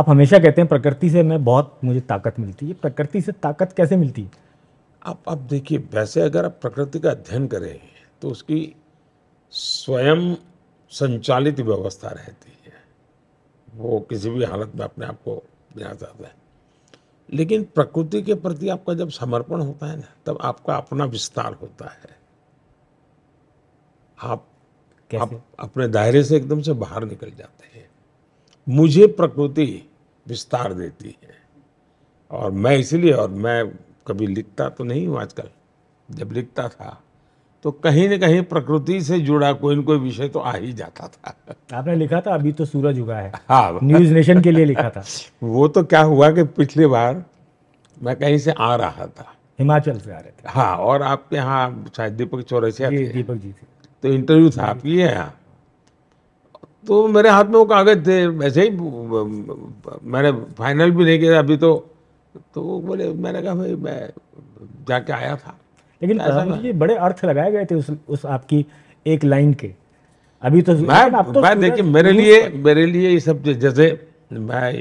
आप हमेशा कहते हैं प्रकृति से मैं बहुत मुझे ताकत मिलती है प्रकृति से ताकत कैसे मिलती है आप आप देखिए वैसे अगर आप प्रकृति का अध्ययन करें तो उसकी स्वयं संचालित व्यवस्था रहती है वो किसी भी हालत में अपने आप को देना चाहता है लेकिन प्रकृति के प्रति आपका जब समर्पण होता है ना तब आपका अपना विस्तार होता है आप, कैसे? आप अपने दायरे से एकदम से बाहर निकल जाते हैं मुझे प्रकृति विस्तार देती है और मैं इसलिए और मैं कभी लिखता तो नहीं हूँ आजकल जब लिखता था तो कहीं ना कहीं प्रकृति से जुड़ा कोई ना कोई विषय तो आ ही जाता था आपने लिखा था अभी तो सूरज उगा है हाँ न्यूज नेशन के लिए लिखा था वो तो क्या हुआ कि पिछली बार मैं कहीं से आ रहा था हिमाचल से आ रहे थे हाँ और आपके यहाँ शायद दीपक चौरसिया दीपक जी थे तो इंटरव्यू था आपकी है यहाँ तो मेरे हाथ में वो कागज़ थे वैसे ही मैंने फाइनल भी नहीं किया अभी तो तो वो बोले मैंने कहा भाई मैं जाके आया था लेकिन ये बड़े अर्थ लगाए गए थे उस उस आपकी एक लाइन के अभी तो मैं आप तो मैं देखिए मेरे लिए मेरे लिए ये सब जैसे मैं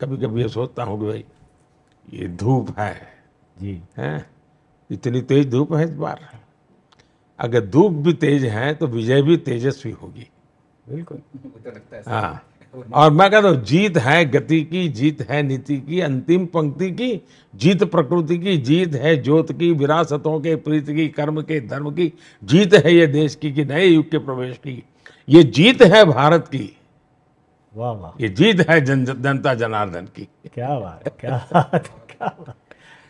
कभी कभी ये सोचता हूँ कि भाई ये धूप है जी है इतनी तेज धूप है इस बार अगर धूप भी तेज है तो विजय भी तेजस्वी होगी बिल्कुल लगता है हाँ और मैं कहता हूँ जीत है गति की जीत है नीति की अंतिम पंक्ति की जीत प्रकृति की जीत है ज्योत की विरासतों के प्रीति की कर्म के धर्म की जीत है ये देश की कि नए युग के प्रवेश की ये जीत है भारत की वाह वाह ये जीत है जन जनता जनार्दन की क्या बात क्या बात क्या बात